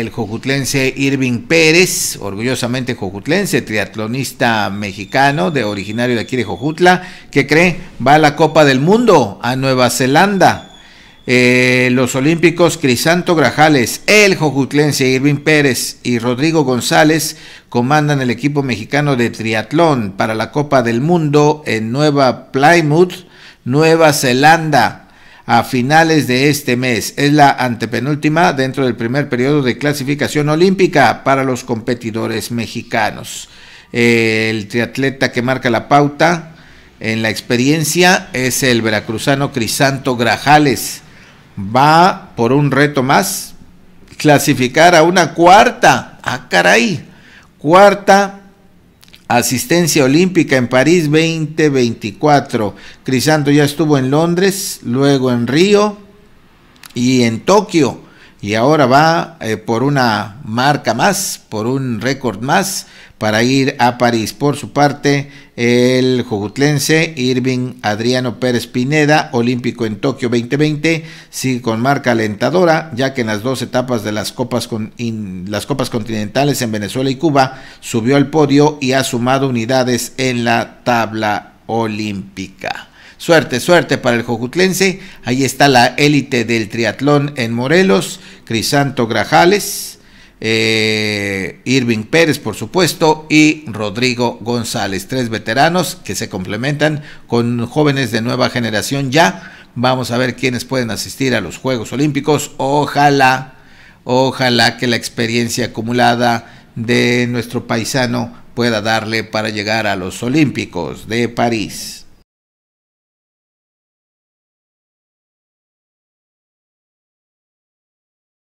el jojutlense Irving Pérez, orgullosamente jojutlense, triatlonista mexicano de originario de aquí de Jojutla, que cree va a la Copa del Mundo a Nueva Zelanda. Eh, los Olímpicos Crisanto Grajales, el Jojutlense Irving Pérez y Rodrigo González comandan el equipo mexicano de triatlón para la Copa del Mundo en Nueva Plymouth, Nueva Zelanda a finales de este mes. Es la antepenúltima dentro del primer periodo de clasificación olímpica para los competidores mexicanos. El triatleta que marca la pauta en la experiencia es el veracruzano Crisanto Grajales. Va por un reto más, clasificar a una cuarta, ah caray, cuarta Asistencia olímpica en París 2024. Crisanto ya estuvo en Londres, luego en Río y en Tokio y ahora va eh, por una marca más, por un récord más para ir a París. Por su parte, el jugutlense Irving Adriano Pérez Pineda, olímpico en Tokio 2020, sigue con marca alentadora, ya que en las dos etapas de las copas, con, las copas continentales en Venezuela y Cuba subió al podio y ha sumado unidades en la tabla olímpica. Suerte, suerte para el Jojutlense. Ahí está la élite del triatlón en Morelos, Crisanto Grajales. Eh, Irving Pérez, por supuesto, y Rodrigo González, tres veteranos que se complementan con jóvenes de nueva generación ya. Vamos a ver quiénes pueden asistir a los Juegos Olímpicos. Ojalá, ojalá que la experiencia acumulada de nuestro paisano pueda darle para llegar a los Olímpicos de París.